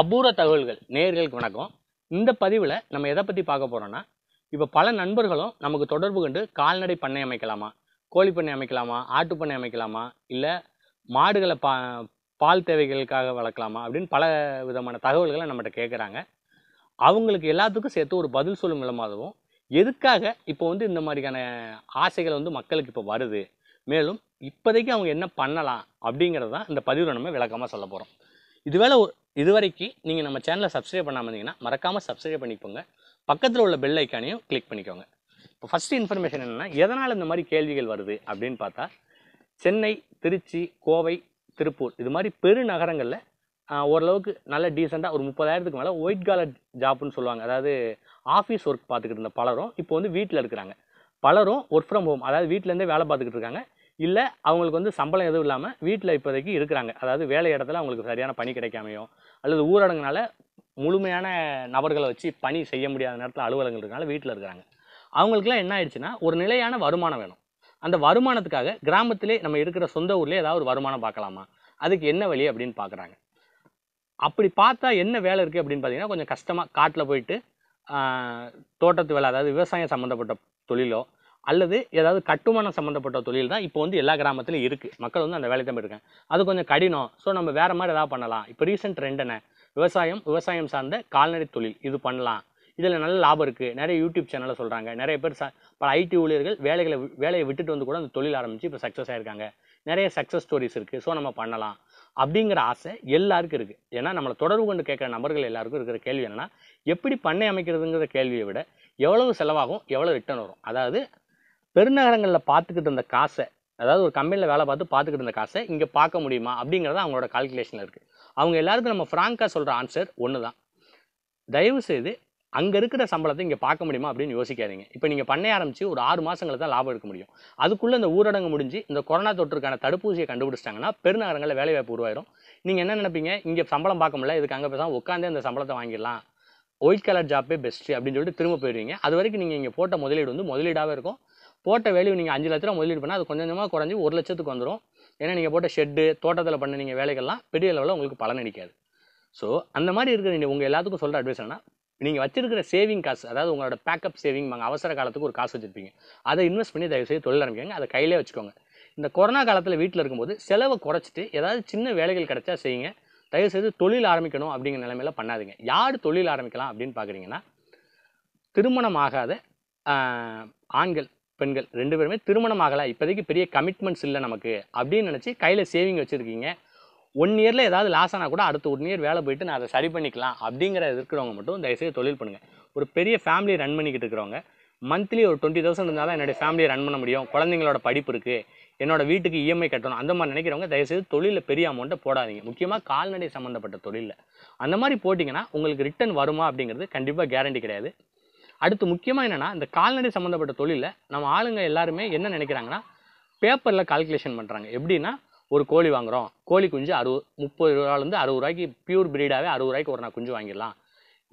அபூர தகவல்கள் நேர்களுக்கு வணக்கம் இந்த பதிவில் நம்ம எதை பற்றி பார்க்க போகிறோன்னா இப்போ பல நண்பர்களும் நமக்கு தொடர்பு கொண்டு கால்நடை பண்ணை அமைக்கலாமா கோழி பண்ணை அமைக்கலாமா ஆட்டு பண்ணை அமைக்கலாமா இல்லை மாடுகளை பா பால் தேவைகளுக்காக வளர்க்கலாமா அப்படின்னு பல விதமான தகவல்களை நம்மகிட்ட கேட்குறாங்க அவங்களுக்கு எல்லாத்துக்கும் சேர்த்து ஒரு பதில் சொல்லும் விதமாகவும் எதுக்காக இப்போ வந்து இந்த மாதிரியான ஆசைகள் வந்து மக்களுக்கு இப்போ வருது மேலும் இப்போதைக்கு அவங்க என்ன பண்ணலாம் அப்படிங்கிறது தான் இந்த பதிவில் நம்ம விளக்கமாக சொல்ல போகிறோம் இதுவேளை ஒரு இதுவரைக்கும் நீங்கள் நம்ம சேனலை சப்ஸ்கிரைப் பண்ணாமல் இருந்தீங்கன்னா மறக்காமல் சப்ஸ்கிரைப் பண்ணிக்கோங்க பக்கத்தில் உள்ள பெல் ஐக்கானையும் கிளிக் பண்ணிக்கோங்க இப்போ ஃபஸ்ட்டு இன்ஃபர்மேஷன் என்னென்னா எதனால் இந்த மாதிரி கேள்விகள் வருது அப்படின்னு பார்த்தா சென்னை திருச்சி கோவை திருப்பூர் இது மாதிரி பெருநகரங்களில் ஓரளவுக்கு நல்ல டீசெண்டாக ஒரு முப்பதாயிரத்துக்கு மேலே ஒயிட் காலர் ஜாப்னு சொல்லுவாங்க அதாவது ஆஃபீஸ் ஒர்க் பார்த்துக்கிட்டு இருந்த பலரும் இப்போ வந்து வீட்டில் இருக்கிறாங்க பலரும் ஒர்க் ஃப்ரம் ஹோம் அதாவது வீட்டிலேருந்தே வேலை பார்த்துக்கிட்டு இருக்காங்க இல்லை அவங்களுக்கு வந்து சம்பளம் எதுவும் இல்லாமல் வீட்டில் இப்போதைக்கு இருக்கிறாங்க அதாவது வேலை இடத்துல அவங்களுக்கு சரியான பணி கிடைக்காமையோ அல்லது ஊரடங்குனால முழுமையான நபர்களை வச்சு பணி செய்ய முடியாத நேரத்தில் அலுவலகங்கள் இருக்கனால வீட்டில் இருக்கிறாங்க அவங்களுக்குலாம் என்ன ஆயிடுச்சுன்னா ஒரு நிலையான வருமானம் வேணும் அந்த வருமானத்துக்காக கிராமத்திலே நம்ம இருக்கிற சொந்த ஊர்லேயே ஏதாவது ஒரு வருமானம் பார்க்கலாமா அதுக்கு என்ன வழி அப்படின்னு பார்க்குறாங்க அப்படி பார்த்தா என்ன வேலை இருக்குது அப்படின்னு பார்த்தீங்கன்னா கொஞ்சம் கஷ்டமாக காட்டில் போயிட்டு தோட்டத்து வேலை அதாவது விவசாயம் சம்மந்தப்பட்ட தொழிலோ அல்லது ஏதாவது கட்டுமானம் சம்மந்தப்பட்ட தொழில் தான் இப்போ வந்து எல்லா கிராமத்துலையும் இருக்குது மக்கள் வந்து அந்த வேலை தான் இருக்காங்க அது கொஞ்சம் கடினம் ஸோ நம்ம வேறு மாதிரி ஏதாவது பண்ணலாம் இப்போ ரீசெண்ட் ட்ரெண்ட் என்ன விவசாயம் விவசாயம் சார்ந்த கால்நடை தொழில் இது பண்ணலாம் இதில் நல்ல லாபம் இருக்குது நிறைய யூடியூப் சேனலில் சொல்கிறாங்க நிறைய பேர் ச பல ஐடி ஊழியர்கள் வேலைகளை வேலையை விட்டுட்டு வந்து கூட அந்த தொழில் ஆரம்பித்து இப்போ சக்ஸஸ் ஆகிருக்காங்க நிறைய சக்ஸஸ் ஸ்டோரிஸ் இருக்குது ஸோ நம்ம பண்ணலாம் அப்படிங்கிற ஆசை எல்லாருக்கும் இருக்குது ஏன்னா நம்மளை தொடர்பு கொண்டு கேட்குற நபர்கள் எல்லாருக்கும் இருக்கிற கேள்வி என்னென்னா எப்படி பண்ணை அமைக்கிறதுங்கிற கேள்வியை விட எவ்வளவு செலவாகும் எவ்வளோ ரிட்டர்ன் வரும் அதாவது பெருநகரங்களில் பார்த்துக்கிட்டு இருந்த காசை அதாவது ஒரு கம்பெனியில் வேலை பார்த்து பார்த்துக்கிட்டு இருந்த காசை இங்கே பார்க்க முடியுமா அப்படிங்கிறது அவங்களோட கால்குலேஷனில் இருக்குது அவங்க எல்லாருக்கும் நம்ம ஃப்ராங்காக சொல்கிற ஆன்சர் ஒன்று தான் தயவுசெய்து அங்கே இருக்கிற சம்பளத்தை இங்கே பார்க்க முடியுமா அப்படின்னு யோசிக்காதீங்க இப்போ நீங்கள் பண்ண ஆரம்பித்து ஒரு ஆறு மாதங்களை தான் லாபம் எடுக்க முடியும் அதுக்குள்ளே இந்த ஊரடங்கு முடிஞ்சு இந்த கொரோனா தொற்றுக்கான தடுப்பூசியை கண்டுபிடிச்சிட்டாங்கன்னா பெருநகரங்களில் வேலைவாய்ப்பு உருவாயிரும் நீங்கள் என்ன நினைப்பீங்க இங்கே சம்பளம் பார்க்க முடியல இதுக்கு அங்கே பேசாமல் உட்காந்தே அந்த சம்பளத்தை வாங்கிடலாம் ஒயிட் கலர் ஜாப்பே பெஸ்ட்டு அப்படின்னு சொல்லிட்டு திரும்ப போயிடுவீங்க அது வரைக்கும் நீங்கள் இங்கே போட்ட முதலீடு வந்து முதலீடாகவே இருக்கும் போட்ட வேல்யூ நீங்கள் அஞ்சு லட்ச ரூபா முதலீடு பண்ணால் அது கொஞ்சம் கொஞ்சமாக குறைஞ்சி ஒரு லட்சத்துக்கு வந்துடும் ஏன்னா நீங்கள் போட்ட ஷெட்டு தோட்டத்தில் பண்ண நீங்கள் வேலைகள்லாம் பெரிய லெவலில் உங்களுக்கு பலன் அடிக்காது ஸோ அந்த மாதிரி இருக்கிற நீங்கள் உங்கள் எல்லாத்துக்கும் சொல்கிற அட்வைஸ் என்னன்னா நீங்கள் வச்சிருக்கிற சேவிங் காசு அதாவது உங்களோட பேக்கப் சேவிங் அவசர காலத்துக்கு ஒரு காசு வச்சுருப்பீங்க அதை இன்வெஸ்ட் பண்ணி தயவுசெய்து தொழில் ஆரம்பிக்காங்க அதை கையிலே வச்சுக்கோங்க இந்த கொரோனா காலத்தில் வீட்டில் இருக்கும்போது செலவை குறைச்சிட்டு ஏதாவது சின்ன வேலைகள் கிடைச்சா செய்யுங்க தயவுசெய்து தொழில் ஆரம்பிக்கணும் அப்படிங்கிற நிலைமையில பண்ணாதீங்க யார் தொழில் ஆரம்பிக்கலாம் அப்படின்னு பார்க்குறீங்கன்னா திருமணம் ஆகாத ஆண்கள் பெண்கள் ரெண்டு பேருமே திருமணம் ஆகலை இப்போதைக்கு பெரிய கமிட்மெண்ட்ஸ் இல்லை நமக்கு அப்படின்னு நினச்சி கையில் சேவிங் வச்சுருக்கீங்க ஒன் இயரில் ஏதாவது லாஸ் ஆனால் கூட அடுத்த ஒன் இயர் வேலை போயிட்டு நான் அதை சரி பண்ணிக்கலாம் அப்படிங்கிற இருக்கிறவங்க மட்டும் தயவுசெய்து தொழில் பண்ணுங்கள் ஒரு பெரிய ஃபேமிலி ரன் பண்ணிக்கிட்டு இருக்கிறவங்க மந்த்லி ஒரு டுவெண்ட்டி தௌசண்ட் இருந்தால் தான் என்னுடைய ஃபேமிலியை ரன் பண்ண முடியும் குழந்தைங்களோட படிப்பு இருக்குது என்னோடய வீட்டுக்கு இஎம்ஐ e கட்டணும் அந்த மாதிரி நினைக்கிறவங்க தயவுசெய்து தொழிலில் பெரிய அமௌண்ட்டை போடாதீங்க முக்கியமாக கால்நடை சம்மந்தப்பட்ட தொழிலில் அந்த மாதிரி போட்டிங்கன்னா உங்களுக்கு ரிட்டன் வருமா அப்படிங்கிறது கண்டிப்பாக கேரண்டி கிடையாது அடுத்து முக்கியமாக என்னென்னா இந்த கால்நடை சம்மந்தப்பட்ட தொழிலில் நம்ம ஆளுங்க எல்லாருமே என்ன நினைக்கிறாங்கன்னா பேப்பரில் கால்குலேஷன் பண்ணுறாங்க எப்படின்னா ஒரு கோழி வாங்குகிறோம் கோழி குஞ்சு அறுபது முப்பது ரூபாலேருந்து அறுபது ரூபாய்க்கு பியூர் பிரீடாகவே அறுபது ரூபாய்க்கு ஒரு நாள் குஞ்சு வாங்கிடலாம்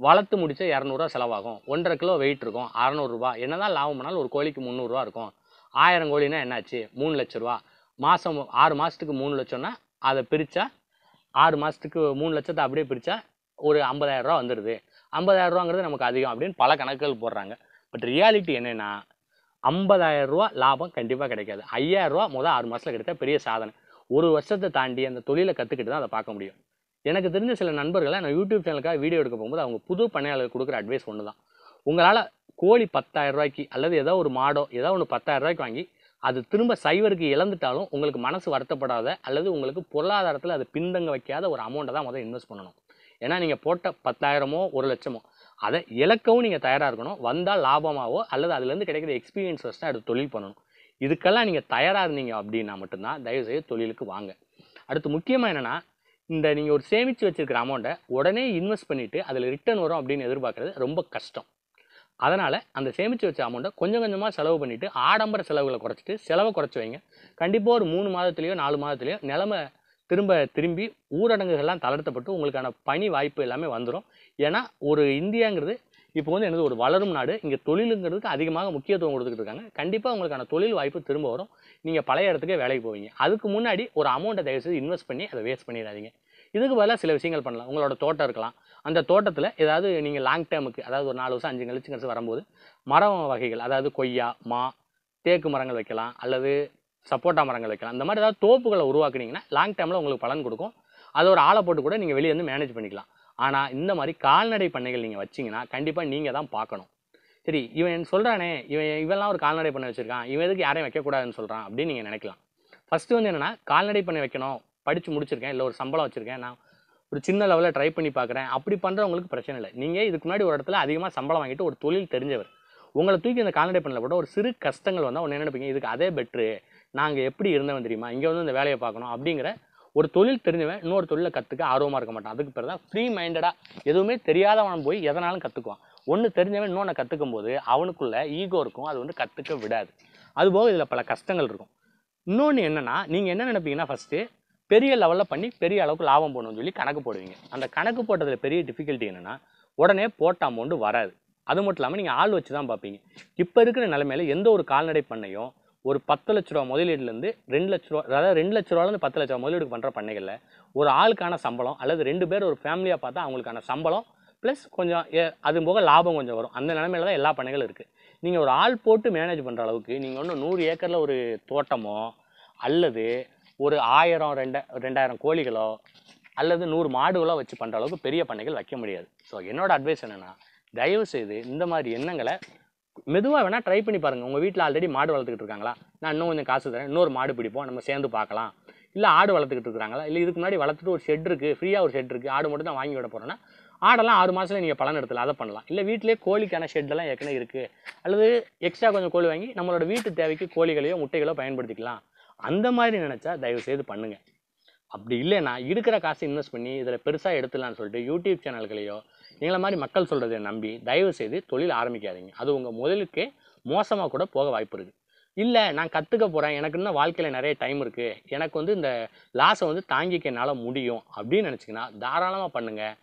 வளர்த்து முடிச்ச இரநூறுவா செலவாகும் ஒன்றரை கிலோ வெயிட் இருக்கும் அறநூறுரூவா என்ன தான் லாபம் பண்ணாலும் ஒரு கோழிக்கு முந்நூறுரூவா இருக்கும் ஆயிரம் கோழின்னா என்னாச்சு மூணு லட்ச ரூபா மாதம் ஆறு மாதத்துக்கு மூணு லட்சம்னா அதை பிரித்தா ஆறு மாதத்துக்கு மூணு லட்சத்தை அப்படியே பிரித்தா ஒரு ஐம்பதாயிரரூவா வந்துடுது ஐம்பதாயிரம் ரூபாங்கிறது நமக்கு அதிகம் அப்படின்னு பல கணக்குகள் போடுறாங்க பட் ரியாலிட்டி என்னென்னா ஐம்பதாயிரம் ரூபா லாபம் கண்டிப்பாக கிடைக்காது ஐயாயிரம் ரூபா முதல் ஆறு மாதத்தில் கிடைத்தா பெரிய சாதனை ஒரு வருஷத்தை தாண்டி அந்த தொழிலை கற்றுக்கிட்டு தான் அதை பார்க்க முடியும் எனக்கு தெரிஞ்ச சில நண்பர்களை நான் யூடியூப் சேனலுக்காக வீடியோ எடுக்க போகும்போது அவங்க புது பணியாளர்கள் கொடுக்குற அட்வைஸ் ஒன்று தான் உங்களால் கோழி பத்தாயிரம் ரூபாய்க்கு அல்லது ஏதோ ஒரு மாடோ ஏதோ ஒன்று பத்தாயிரம் ரூபாய்க்கு வாங்கி அது திரும்ப சைவருக்கு இழந்துட்டாலும் உங்களுக்கு மனசு வருத்தப்படாத அல்லது உங்களுக்கு பொருளாதாரத்தில் அது பின்தங்க வைக்காத ஒரு அமௌண்ட்டை தான் முதல் இன்வெஸ்ட் பண்ணணும் ஏன்னா நீங்கள் போட்ட பத்தாயிரமோ ஒரு லட்சமோ அதை இழக்கவும் நீங்கள் தயாராக இருக்கணும் வந்தால் லாபமாகவோ அல்லது அதுலேருந்து கிடைக்கிற எக்ஸ்பீரியன்ஸ் வச்சு தான் அது தொழில் பண்ணணும் இதுக்கெல்லாம் நீங்கள் தயாராக இருந்தீங்க அப்படின்னா மட்டும்தான் தயவுசெய்து தொழிலுக்கு வாங்க அடுத்து முக்கியமாக என்னென்னா இந்த நீங்கள் ஒரு சேமித்து வச்சுருக்கிற அமௌண்ட்டை உடனே இன்வெஸ்ட் பண்ணிவிட்டு அதில் ரிட்டர்ன் வரும் அப்படின்னு எதிர்பார்க்குறது ரொம்ப கஷ்டம் அதனால் அந்த சேமித்து வச்ச அமௌண்ட்டை கொஞ்சம் கொஞ்சமாக செலவு பண்ணிவிட்டு ஆடம்பர செலவுகளை குறைச்சிட்டு செலவை குறைச்சி வைங்க கண்டிப்பாக ஒரு மூணு மாதத்துலேயோ நாலு மாதத்துலேயோ நிலமை திரும்ப திரும்பி ஊரடங்குகள்லாம் தளர்த்தப்பட்டு உங்களுக்கான பணி வாய்ப்பு எல்லாமே வந்துடும் ஏன்னா ஒரு இந்தியாங்கிறது இப்போ வந்து எனது ஒரு வளரும் நாடு இங்கே தொழிலுங்கிறதுக்கு அதிகமாக முக்கியத்துவம் கொடுத்துக்கிட்டு இருக்காங்க கண்டிப்பாக உங்களுக்கான தொழில் வாய்ப்பு திரும்ப வரும் நீங்கள் பழைய இடத்துக்கே வேலைக்கு போவீங்க அதுக்கு முன்னாடி ஒரு அமௌண்ட்டை தயவுசெய்து இன்வெஸ்ட் பண்ணி அதை வேஸ்ட் பண்ணிடாதீங்க இதுக்கு பதிலாக சில விஷயங்கள் பண்ணலாம் உங்களோட தோட்டம் இருக்கலாம் அந்த தோட்டத்தில் ஏதாவது நீங்கள் லாங் டேமுக்கு அதாவது ஒரு நாலு வருஷம் அஞ்சு கழிச்சு கழிச்சு வரும்போது மரம் வகைகள் அதாவது கொய்யா மா தேக்கு மரங்கள் வைக்கலாம் அல்லது சப்போட்டா மரங்கள் வைக்கலாம் அந்த மாதிரி ஏதாவது தோப்புகளை உருவாக்குனீங்கன்னா லாங் டைமில் உங்களுக்கு பலன் கொடுக்கும் அது ஒரு ஆளை போட்டு கூட நீங்கள் வெளியே வந்து மேனேஜ் பண்ணிக்கலாம் ஆனால் இந்த மாதிரி கால்நடை பண்ணைகள் நீங்கள் வச்சிங்கன்னா கண்டிப்பாக நீங்கள் தான் பார்க்கணும் சரி இவன் சொல்கிறானே இவன் இவெல்லாம் ஒரு கால்நடை பண்ணை வச்சுருக்கான் இவன் எதுக்கு யாரையும் வைக்கக்கூடாதுன்னு சொல்கிறான் அப்படின்னு நீங்கள் நினைக்கலாம் ஃபஸ்ட்டு வந்து என்னென்னா கால்நடை பண்ணை வைக்கணும் படித்து முடிச்சிருக்கேன் இல்லை ஒரு சம்பளம் வச்சுருக்கேன் நான் ஒரு சின்ன லெவலில் ட்ரை பண்ணி பார்க்குறேன் அப்படி பண்ணுறவங்களுக்கு பிரச்சனை இல்லை நீங்கள் இதுக்கு முன்னாடி ஒரு இடத்துல அதிகமாக சம்பளம் வாங்கிட்டு ஒரு தொழில் தெரிஞ்சவர் உங்களை தூக்கி இந்த கால்நடை பண்ணல கூட ஒரு சிறு கஷ்டங்கள் வந்தால் ஒன்று நினைப்பீங்க இதுக்கு அதே பெட்ரு நாங்கள் எப்படி இருந்தவன் தெரியுமா இங்கே வந்து இந்த வேலையை பார்க்கணும் அப்படிங்கிற ஒரு தொழில் தெரிஞ்சவன் இன்னொரு தொழிலை கற்றுக்க ஆர்வமாக இருக்க மாட்டான் அதுக்கு பிறகு ஃப்ரீ மைண்டடாக எதுவுமே தெரியாதவன் போய் எதனாலும் கற்றுக்குவான் ஒன்று தெரிஞ்சவன் இன்னொன்று கற்றுக்கும் போது அவனுக்குள்ளே ஈகோ இருக்கும் அது வந்து கற்றுக்க விடாது அதுபோக இதில் பல கஷ்டங்கள் இருக்கும் இன்னொன்று என்னென்னா நீங்கள் என்ன நினைப்பீங்கன்னா ஃபஸ்ட்டு பெரிய லெவலில் பண்ணி பெரிய அளவுக்கு லாபம் போடணும்னு சொல்லி கணக்கு போடுவீங்க அந்த கணக்கு போட்டதில் பெரிய டிஃபிகல்ட்டி என்னென்னா உடனே போட்ட அமௌண்ட்டு வராது அது மட்டும் இல்லாமல் நீங்கள் ஆள் வச்சு தான் பார்ப்பீங்க இப்போ இருக்கிற நிலைமையில் எந்த ஒரு கால்நடை பண்ணையும் ஒரு பத்து லட்ச ரூபா முதலீடுலேருந்து ரெண்டு லட்ச ரூபா அதாவது ரெண்டு லட்ச ரூபாலேருந்து பத்து லட்ச ரூபா முதலீடு பண்ணுற பண்ணைகளில் ஒரு ஆளுக்கான சம்பளம் அல்லது ரெண்டு பேர் ஒரு ஃபேமிலியாக பார்த்தா அவங்களுக்கான சம்பளம் ப்ளஸ் கொஞ்சம் அது போக லாபம் கொஞ்சம் வரும் அந்த நிலமையில தான் எல்லா பண்ணைகளும் இருக்குது நீங்கள் ஒரு ஆள் போட்டு மேனேஜ் பண்ணுற அளவுக்கு நீங்கள் ஒன்றும் நூறு ஏக்கரில் ஒரு தோட்டமோ அல்லது ஒரு ஆயிரம் ரெண்ட ரெண்டாயிரம் கோழிகளோ அல்லது நூறு மாடுகளோ வச்சு பண்ணுற அளவுக்கு பெரிய பண்ணைகள் வைக்க முடியாது ஸோ என்னோடய அட்வைஸ் என்னென்னா தயவுசெய்து இந்த மாதிரி எண்ணங்களை மெதுவாக வேணால் ட்ரை பண்ணி பாருங்கள் உங்கள் வீட்டில் ஆல்ரெடி மாடு வளர்த்துக்கிட்டு இருக்காங்களா நான் இன்னும் கொஞ்சம் காசு தரேன் இன்னொரு மாடு பிடிப்போம் நம்ம சேர்ந்து பார்க்கலாம் இல்லை ஆடு வளர்த்துக்கிட்டு இருக்காங்களா இல்லை இதுக்கு முன்னாடி வளர்த்துட்டு ஒரு ஷெட் இருக்குது ஃப்ரீயாக ஒரு ஷெட் இருக்குது ஆடு மட்டும் தான் வாங்கி விட போகிறோன்னா ஆடெல்லாம் ஆறு மாதத்தில் நீங்கள் பலன் எடுத்துல அதை பண்ணலாம் இல்லை வீட்டிலே கோழிக்கான ஷெட்டெல்லாம் ஏற்கனவே இருக்குது அல்லது எக்ஸ்ட்ரா கொஞ்சம் கோழி வாங்கி நம்மளோட வீட்டு தேவைக்கு கோழிகளையோ முட்டைகளோ பயன்படுத்திக்கலாம் அந்த மாதிரி நினச்சா தயவு செய்து பண்ணுங்கள் அப்படி இல்லைன்னா இருக்கிற காசு இன்வெஸ்ட் பண்ணி இதில் பெருசாக எடுத்துலான்னு சொல்லிட்டு யூடியூப் சேனல்களையோ எங்களை மாதிரி மக்கள் சொல்கிறத நம்பி தயவு செய்து தொழில் ஆரம்பிக்காதீங்க அது உங்கள் முதலுக்கே மோசமாக கூட போக வாய்ப்பு இருக்குது இல்லை நான் கற்றுக்க போகிறேன் எனக்கு இன்னும் வாழ்க்கையில் நிறைய டைம் இருக்குது எனக்கு வந்து இந்த லாஸை வந்து தாங்கிக்க என்னால் முடியும் அப்படின்னு நினச்சிங்கன்னா தாராளமாக பண்ணுங்கள்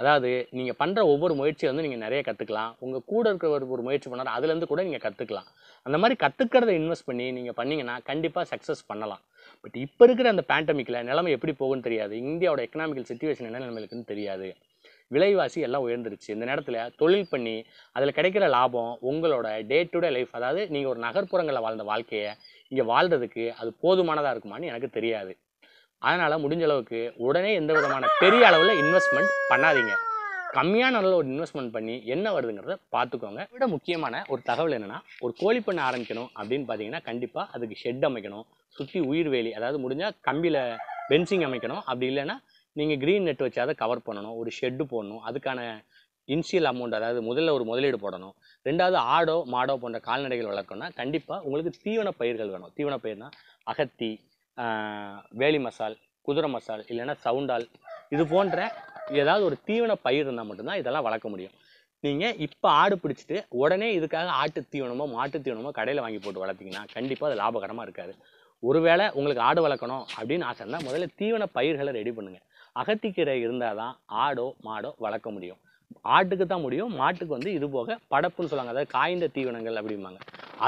அதாவது நீங்கள் பண்ணுற ஒவ்வொரு முயற்சியை வந்து நீங்கள் நிறைய கற்றுக்கலாம் உங்கள் கூட இருக்கிற ஒரு முயற்சி பண்ணார் அதுலேருந்து கூட நீங்கள் கற்றுக்கலாம் அந்த மாதிரி கற்றுக்கிறத இன்வெஸ்ட் பண்ணி நீங்கள் பண்ணிங்கன்னா கண்டிப்பாக சக்ஸஸ் பண்ணலாம் பட் இப்போ இருக்கிற அந்த பேண்டமிக்கில் நிலைமை எப்படி போகும்னு தெரியாது இந்தியாவோட எக்கனாமிக்கல் சுச்சுவேஷன் என்ன நிலைமைக்குன்னு தெரியாது விலைவாசி எல்லாம் உயர்ந்துருச்சு இந்த நேரத்தில் தொழில் பண்ணி அதில் கிடைக்கிற லாபம் உங்களோட டே டு டே லைஃப் அதாவது நீங்கள் ஒரு நகர்ப்புறங்களில் வாழ்ந்த வாழ்க்கையை இங்கே வாழ்கிறதுக்கு அது போதுமானதாக இருக்குமான்னு எனக்கு தெரியாது அதனால் முடிஞ்ச அளவுக்கு உடனே எந்த விதமான பெரிய அளவில் இன்வெஸ்ட்மெண்ட் பண்ணாதீங்க கம்மியான அளவில் ஒரு இன்வெஸ்ட்மெண்ட் பண்ணி என்ன வருதுங்கிறத பார்த்துக்கோங்க விட முக்கியமான ஒரு தகவல் என்னென்னா ஒரு கோழி பண்ண ஆரம்பிக்கணும் அப்படின்னு பார்த்தீங்கன்னா கண்டிப்பாக அதுக்கு ஷெட் அமைக்கணும் சுற்றி உயிர் வேலி அதாவது முடிஞ்சால் கம்பியில் பென்சிங் அமைக்கணும் அப்படி இல்லைன்னா நீங்கள் க்ரீன் நெட் வச்சு அதை கவர் பண்ணணும் ஒரு ஷெட்டு போடணும் அதுக்கான இன்ஷியல் அமௌண்ட் அதாவது முதல்ல ஒரு முதலீடு போடணும் ரெண்டாவது ஆடோ மாடோ போன்ற கால்நடைகள் வளர்க்கணும்னா கண்டிப்பாக உங்களுக்கு தீவன பயிர்கள் வேணும் தீவன பயிர்னா அகத்தி வேலி மசால் குதிரை மசால் இல்லைன்னா சவுண்டால் இது போன்ற ஏதாவது ஒரு தீவன பயிர் இருந்தால் மட்டும்தான் இதெல்லாம் வளர்க்க முடியும் நீங்கள் இப்போ ஆடு பிடிச்சிட்டு உடனே இதுக்காக ஆட்டு தீவனமோ மாட்டு தீவனமோ கடையில் வாங்கி போட்டு வளர்த்திங்கன்னா கண்டிப்பாக அது லாபகரமாக இருக்காது ஒருவேளை உங்களுக்கு ஆடு வளர்க்கணும் அப்படின்னு ஆசை இருந்தால் முதல்ல தீவன பயிர்களை ரெடி பண்ணுங்கள் அகத்திக்கீரை இருந்தால் தான் ஆடோ மாடோ வளர்க்க முடியும் ஆட்டுக்கு தான் முடியும் மாட்டுக்கு வந்து இது போக படப்புன்னு சொல்லுவாங்க அதாவது காய்ந்த தீவனங்கள் அப்படிம்பாங்க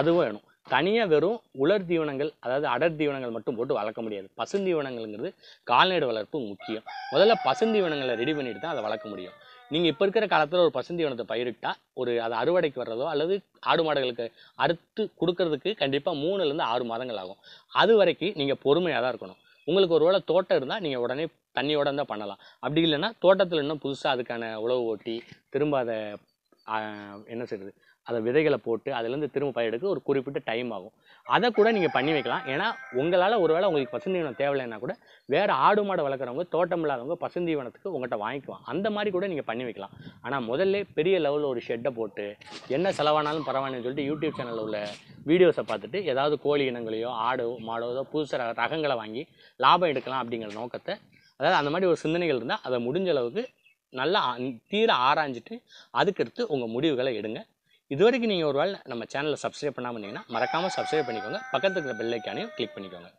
அதுவும் வேணும் தனியாக வெறும் உலர் தீவனங்கள் அதாவது அடர் தீவனங்கள் மட்டும் போட்டு வளர்க்க முடியாது பசுந்தீவனங்கள்ங்கிறது கால்நடை வளர்ப்பு முக்கியம் முதல்ல பசுந்தீவனங்களை ரெடி பண்ணிட்டு தான் அதை வளர்க்க முடியும் நீங்கள் இப்போ இருக்கிற காலத்தில் ஒரு பசுந்தீவனத்தை பயிரிட்டால் ஒரு அதை அறுவடைக்கு வர்றதோ அல்லது ஆடு மாடுகளுக்கு அறுத்து கொடுக்கறதுக்கு கண்டிப்பாக மூணுலேருந்து ஆறு மாதங்கள் ஆகும் அது வரைக்கும் நீங்கள் பொறுமையாக தான் இருக்கணும் உங்களுக்கு ஒரு வேளை தோட்டம் இருந்தால் நீங்கள் உடனே தண்ணியோட இருந்தால் பண்ணலாம் அப்படி இல்லைன்னா தோட்டத்தில் இன்னும் புதுசாக அதுக்கான உழவு ஓட்டி திரும்ப அதை என்ன செய்யுது அதை விதைகளை போட்டு அதுலேருந்து திரும்ப பயிரெடுக்க ஒரு குறிப்பிட்ட டைம் ஆகும் அதை கூட நீங்கள் பண்ணி வைக்கலாம் ஏன்னா உங்களால் ஒருவேளை உங்களுக்கு பசுந்தீவனம் தேவையில்லைன்னா கூட வேறு ஆடு மாடு வளர்க்குறவங்க தோட்டம் இல்லாதவங்க பசுந்தீவனத்துக்கு உங்கள்கிட்ட வாங்கிக்குவோம் அந்த மாதிரி கூட நீங்கள் பண்ணி வைக்கலாம் ஆனால் முதல்ல பெரிய லெவலில் ஒரு ஷெட்டை போட்டு என்ன செலவானாலும் பரவாயில்லனு சொல்லிட்டு யூடியூப் சேனலில் உள்ள வீடியோஸை பார்த்துட்டு ஏதாவது கோழி இனங்களையோ ஆடோ மாடோ ஏதோ புதுசு ரகங்களை வாங்கி லாபம் எடுக்கலாம் அப்படிங்கிற நோக்கத்தை அதாவது அந்த மாதிரி ஒரு சிந்தனைகள் இருந்தால் அதை முடிஞ்ச அளவுக்கு நல்லா தீர ஆராய்ஞ்சிட்டு அதுக்கடுத்து உங்கள் முடிவுகளை எடுங்க இதுவரைக்கும் நீங்கள் ஒரு வேளை நம்ம சேனலை சப்ஸ்கிரைப் பண்ணாமல் இருந்தீங்கன்னா மறக்காமல் சப்ஸ்கிரைப் பண்ணிக்கோங்க பக்கத்துக்கு இருக்கிற பெல்லைக்கானையும் கிளிக் பண்ணிக்கோங்க